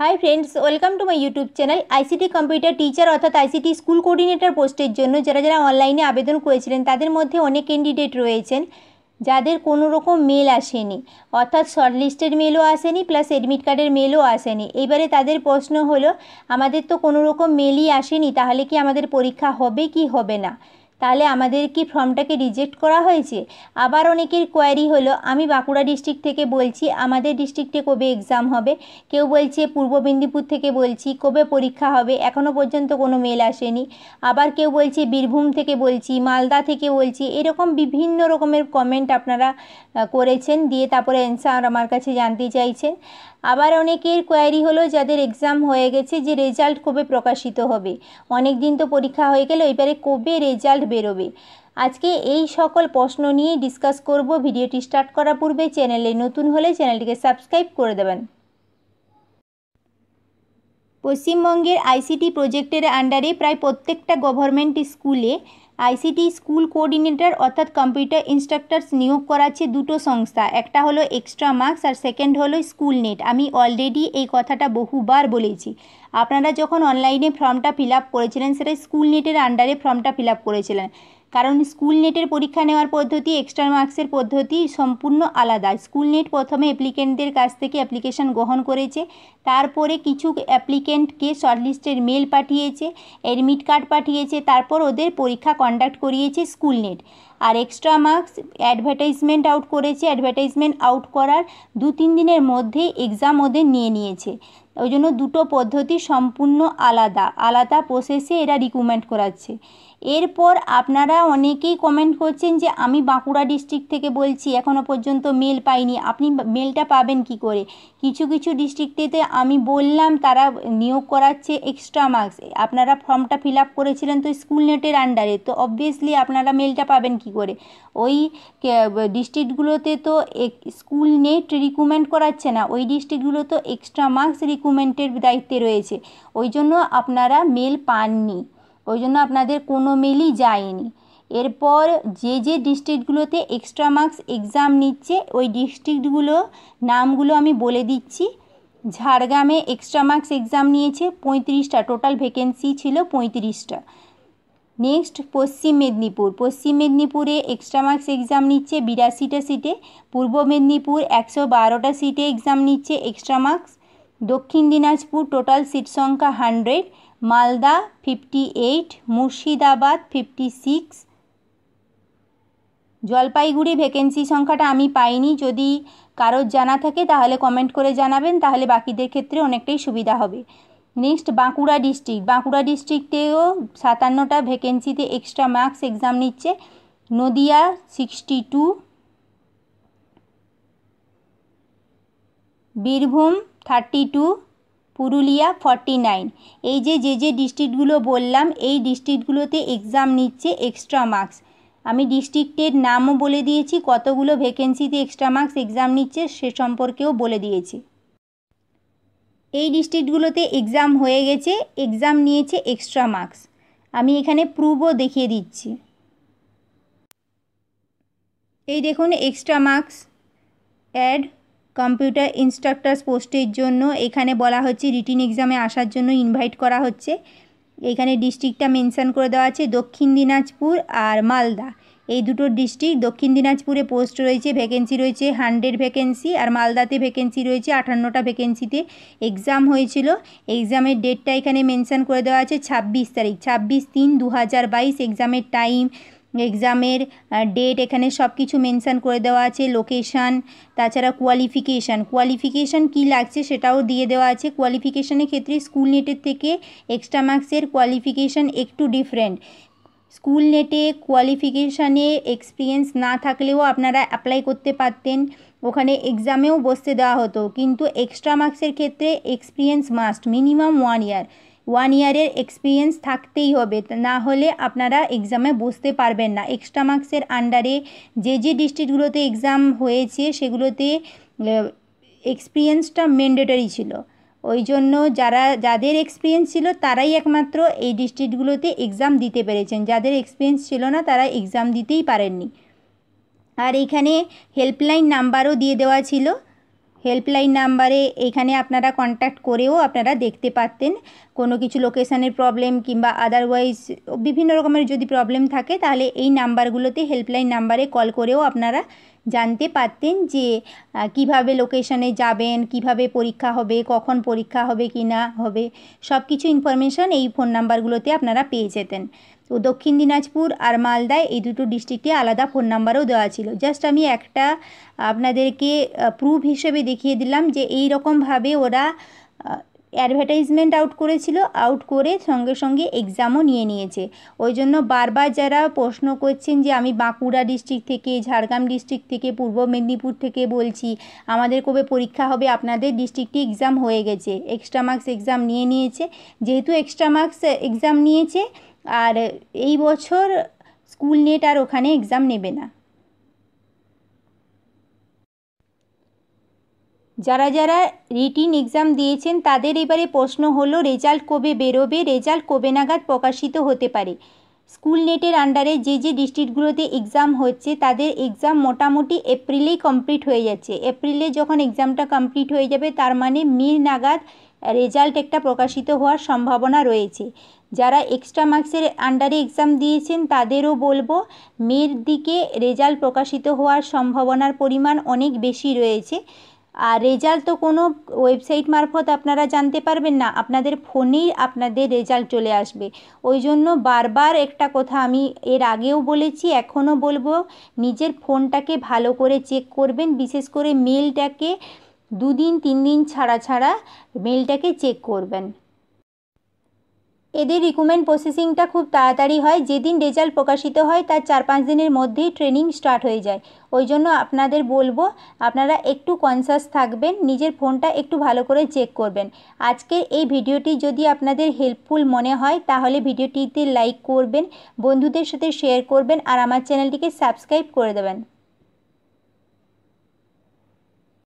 high friends welcome to my YouTube channel ICT computer teacher অর্থাৎ ICT school coordinator পোস্টের জন্য যারা যারা অনলাইনে আবেদন করেছিলেন তাদের মধ্যে অনেক ক্যান্ডিডেট রয়েছেন যাদের কোনো রকম মেল আসেনি অর্থাৎ শর্ট লিস্টের মেলও আসেনি প্লাস এডমিট কার্ডের মেলও আসেনি এবারে তাদের প্রশ্ন হলো আমাদের তো কোনো রকম মেলই আসেনি তাহলে কি আমাদের পরীক্ষা হবে কি হবে না তাহলে আমাদের কি ফর্মটাকে রিজেক্ট করা হয়েছে আবার অনেকের কোয়ারি হলো আমি বাঁকুড়া ডিস্ট্রিক্ট থেকে বলছি আমাদের ডিস্ট্রিক্টে কবে এক্সাম হবে কেউ বলছে পূর্ব মেদিনীপুর থেকে বলছি কবে পরীক্ষা হবে এখনও পর্যন্ত কোনো মেল আসেনি আবার কেউ বলছে বীরভূম থেকে বলছি মালদা থেকে বলছি এরকম বিভিন্ন রকমের কমেন্ট আপনারা করেছেন দিয়ে তারপরে অ্যান্সার আমার কাছে জানতে চাইছেন আবার অনেকের কোয়ারি হলো যাদের এক্সাম হয়ে গেছে যে রেজাল্ট কবে প্রকাশিত হবে অনেক দিন তো পরীক্ষা হয়ে গেল এবারে কবে রেজাল্ট বেরোবে আজকে এই সকল প্রশ্ন নিয়েই ডিসকাস করব ভিডিওটি স্টার্ট করার পূর্বে চ্যানেলে নতুন হলে চ্যানেলটিকে সাবস্ক্রাইব করে দেবেন পশ্চিমবঙ্গের আইসিটি প্রজেক্টের আন্ডারে প্রায় প্রত্যেকটা গভর্নমেন্ট স্কুলে আইসিটি স্কুল কোঅর্ডিনেটর অর্থাৎ কম্পিউটার ইনস্ট্রাক্টরস নিয়োগ করাচ্ছে দুটো সংস্থা একটা হলো এক্সট্রা মার্কস আর সেকেন্ড হলো স্কুল নেট আমি অলরেডি এই কথাটা বহুবার বলেছি আপনারা যখন অনলাইনে ফর্মটা ফিল আপ করেছিলেন সেটা স্কুল নেটের আন্ডারে ফর্মটা ফিল আপ করেছিলেন কারণ স্কুল নেটের পরীক্ষা নেওয়ার পদ্ধতি এক্সট্রা মার্কসের পদ্ধতি সম্পূর্ণ আলাদা স্কুল নেট প্রথমে অ্যাপ্লিকেন্টদের কাছ থেকে অ্যাপ্লিকেশন গ্রহণ করেছে তারপরে কিছু অ্যাপ্লিকেন্টকে শর্টলিস্টের মেল পাঠিয়েছে অ্যাডমিট কার্ড পাঠিয়েছে তারপর ওদের পরীক্ষা কন্ডাক্ট করিয়েছে স্কুল নেট আর এক্সট্রা মার্কস অ্যাডভার্টাইজমেন্ট আউট করেছে অ্যাডভার্টাইজমেন্ট আউট করার দু তিন দিনের মধ্যেই এক্সাম ওদের নিয়ে নিয়েছে ওই জন্য দুটো পদ্ধতি সম্পূর্ণ আলাদা আলাদা প্রসেসে এরা রিকমেন্ড করাচ্ছে এরপর আপনারা অনেকেই কমেন্ট করছেন যে আমি বাঁকুড়া ডিস্ট্রিক্ট থেকে বলছি এখনও পর্যন্ত মেল পাইনি আপনি মেলটা পাবেন কি করে কিছু কিছু ডিস্ট্রিক্টেতে আমি বললাম তারা নিয়োগ করাচ্ছে এক্সট্রা মার্কস আপনারা ফর্মটা ফিল আপ করেছিলেন তো স্কুল নেটের আন্ডারে তো অবভিয়াসলি আপনারা মেলটা পাবেন কি করে ওই ডিস্ট্রিক্টগুলোতে তো স্কুল নেট রিকমেন্ড করাচ্ছে না ওই ডিস্ট্রিক্টগুলো তো এক্সট্রা মার্কস রিক্রুটমেন্টের দায়িত্বে রয়েছে ওই জন্য আপনারা মেল পাননি ওই জন্য আপনাদের কোনো মেলই যায়নি এরপর যে যে ডিস্ট্রিক্টগুলোতে এক্সট্রা মার্কস এক্সাম নিচ্ছে ওই ডিস্ট্রিক্টগুলো নামগুলো আমি বলে দিচ্ছি ঝাড়গ্রামে এক্সট্রা মার্কস এক্সাম নিয়েছে পঁয়ত্রিশটা টোটাল ভ্যাকেন্সি ছিল পঁয়ত্রিশটা নেক্সট পশ্চিম মেদিনীপুর পশ্চিম মেদিনীপুরে এক্সট্রা মার্কস এক্সাম নিচ্ছে বিরাশিটা সিটে পূর্ব মেদিনীপুর একশো বারোটা সিটে এক্সাম নিচ্ছে extra marks Dakshin Dinajpur total seat সংখ্যা hundred Malda fifty eight Murshidabad fifty six Jalpaiguri vacancy সংখ্যাটা আমি পাইনি যদি কারোর জানা থাকে তাহলে কমেন্ট করে জানাবেন তাহলে বাকিদের ক্ষেত্রে অনেকটাই সুবিধা হবে নেক্সট বাঁকুড়া ডিস্ট্রিক্ট বাঁকুড়া ডিস্ট্রিক্টেও সাতান্নটা ভ্যাকেন্সিতে এক্সট্রা মার্কস এক্সাম নিচ্ছে Nadia sixty two Birbhum thirty two Purulia forty nine এই যে যে যে ডিস্ট্রিক্টগুলো বললাম এই ডিস্ট্রিক্টগুলোতে এক্সাম নিচ্ছে এক্সট্রা মার্কস আমি ডিস্ট্রিক্টের নামও বলে দিয়েছি কতগুলো ভ্যাকেন্সিতে এক্সট্রা মার্কস এক্সাম নিচ্ছে সে সম্পর্কেও বলে দিয়েছি এই ডিস্ট্রিক্টগুলোতে এক্সাম হয়ে গেছে এক্সাম নিয়েছে এক্সট্রা মার্কস আমি এখানে প্রুভও দেখিয়ে দিচ্ছি এই দেখুন extra marks add computer instructors পোস্টের জন্য এখানে বলা হচ্ছে রিটিন এক্সামে আসার জন্য ইনভাইট করা হচ্ছে এখানে ডিস্ট্রিক্টটা মেনশান করে দেওয়া আছে দক্ষিণ দিনাজপুর আর মালদা এই দুটো ডিস্ট্রিক্ট দক্ষিণ দিনাজপুরে পোস্ট রয়েছে ভ্যাকেন্সি রয়েছে হান্ড্রেড ভ্যাকেন্সি আর মালদাতে ভ্যাকেন্সি রয়েছে আটান্নটা ভ্যাকেন্সিতে এক্সাম হয়েছিল এক্সামের ডেটটা এখানে মেনশান করে দেওয়া আছে ছাব্বিশ তারিখ ছাব্বিশ তিন দু হাজার বাইশ এক্সামের টাইম এক্সামের ডেট এখানে সব কিছু মেনশান করে দেওয়া আছে লোকেশান তাছাড়া কোয়ালিফিকেশান কোয়ালিফিকেশান কি লাগছে সেটাও দিয়ে দেওয়া আছে কোয়ালিফিকেশানের ক্ষেত্রে স্কুল নেটের থেকে এক্সট্রা মার্কসের কোয়ালিফিকেশান একটু ডিফারেন্ট স্কুল নেটে কোয়ালিফিকেশানে এক্সপিরিয়েন্স না থাকলেও আপনারা অ্যাপ্লাই করতে পারতেন ওখানে এক্সামেও বসতে দেওয়া হতো কিন্তু এক্সট্রা মার্কসের ক্ষেত্রে experience must minimum one year one ইয়ারের এক্সপিরিয়েন্স থাকতেই হবে না হলে আপনারা এক্সামে বসতে পারবেন না এক্সট্রা মার্কসের আন্ডারে যে যে ডিস্ট্রিক্টগুলোতে এক্সাম হয়েছে সেগুলোতে এক্সপিরিয়েন্সটা ম্যান্ডেটরি ছিল ওই জন্য যারা যাদের এক্সপিরিয়েন্স ছিল তারাই একমাত্র এই ডিস্ট্রিক্টগুলোতে এক্সাম দিতে পেরেছেন যাদের এক্সপিরিয়েন্স ছিল না তারা এক্সাম দিতেই পারেননি আর এখানে হেল্পলাইন নাম্বারও দিয়ে দেওয়া ছিল হেল্পলাইন নাম্বারে এখানে আপনারা কন্ট্যাক্ট করেও আপনারা দেখতে পারতেন কোনো কিছু লোকেশানের প্রবলেম কিংবা আদারওয়াইজ বিভিন্ন রকমের যদি প্রবলেম থাকে তাহলে এই নাম্বারগুলোতে হেল্পলাইন নাম্বারে কল করেও আপনারা জানতে পারতেন যে কিভাবে লোকেশানে যাবেন কিভাবে পরীক্ষা হবে কখন পরীক্ষা হবে কি না হবে সব কিছু ইনফরমেশান এই ফোন নাম্বারগুলোতে আপনারা পেয়ে যেতেন তো দক্ষিণ দিনাজপুর আর মালদায় এই দুটো ডিস্ট্রিক্টে আলাদা ফোন নাম্বারও দেওয়া ছিল জাস্ট আমি একটা আপনাদেরকে প্রুফ হিসেবে দেখিয়ে দিলাম যে এই রকমভাবে ওরা অ্যাডভার্টাইজমেন্ট আউট করেছিল আউট করে সঙ্গে সঙ্গে এক্সামও নিয়ে নিয়েছে ওই জন্য বারবার যারা প্রশ্ন করছেন যে আমি বাঁকুড়া ডিস্ট্রিক্ট থেকে ঝাড়গ্রাম ডিস্ট্রিক্ট থেকে পূর্ব মেদিনীপুর থেকে বলছি আমাদের কবে পরীক্ষা হবে আপনাদের ডিস্ট্রিক্টে এক্সাম হয়ে গেছে এক্সট্রা মার্কস এক্সাম নিয়ে নিয়েছে যেহেতু এক্সট্রা মার্কস এক্সাম নিয়েছে আর এই বছর স্কুল নেট আর ওখানে এক্সাম নেবে না যারা যারা রিটিন এক্সাম দিয়েছেন তাদের এবারে প্রশ্ন হলো রেজাল্ট কবে বেরোবে রেজাল্ট কবে নাগাদ প্রকাশিত হতে পারে স্কুল নেটের আন্ডারে যে যে ডিস্ট্রিক্টগুলোতে এক্সাম হচ্ছে তাদের এক্সাম মোটামুটি এপ্রিলেই কমপ্লিট হয়ে যাচ্ছে এপ্রিলে যখন এক্সামটা কমপ্লিট হয়ে যাবে তার মানে মে নাগাদ রেজাল্ট একটা প্রকাশিত হওয়ার সম্ভাবনা রয়েছে যারা এক্সট্রা মার্কসের আন্ডারে এক্সাম দিয়েছেন তাদেরও বলবো মের দিকে রেজাল্ট প্রকাশিত হওয়ার সম্ভাবনার পরিমাণ অনেক বেশি রয়েছে আর রেজাল্ট তো কোনো ওয়েবসাইট মারফত আপনারা জানতে পারবেন না আপনাদের ফোনেই আপনাদের রেজাল্ট চলে আসবে ওই জন্য বারবার একটা কথা আমি এর আগেও বলেছি এখনও বলবো নিজের ফোনটাকে ভালো করে চেক করবেন বিশেষ করে মেলটাকে দুদিন তিন দিন ছাড়া ছাড়া মেলটাকে চেক করবেন এদের রিকুমেন্ড প্রসেসিংটা খুব তাড়াতাড়ি হয় যেদিন রেজাল্ট প্রকাশিত হয় তার চার পাঁচ দিনের মধ্যেই ট্রেনিং স্টার্ট হয়ে যায় ওই জন্য আপনাদের বলবো আপনারা একটু কনসাস থাকবেন নিজের ফোনটা একটু ভালো করে চেক করবেন আজকের এই ভিডিওটি যদি আপনাদের হেল্পফুল মনে হয় তাহলে ভিডিওটিতে লাইক করবেন বন্ধুদের সাথে শেয়ার করবেন আর আমার চ্যানেলটিকে সাবস্ক্রাইব করে দেবেন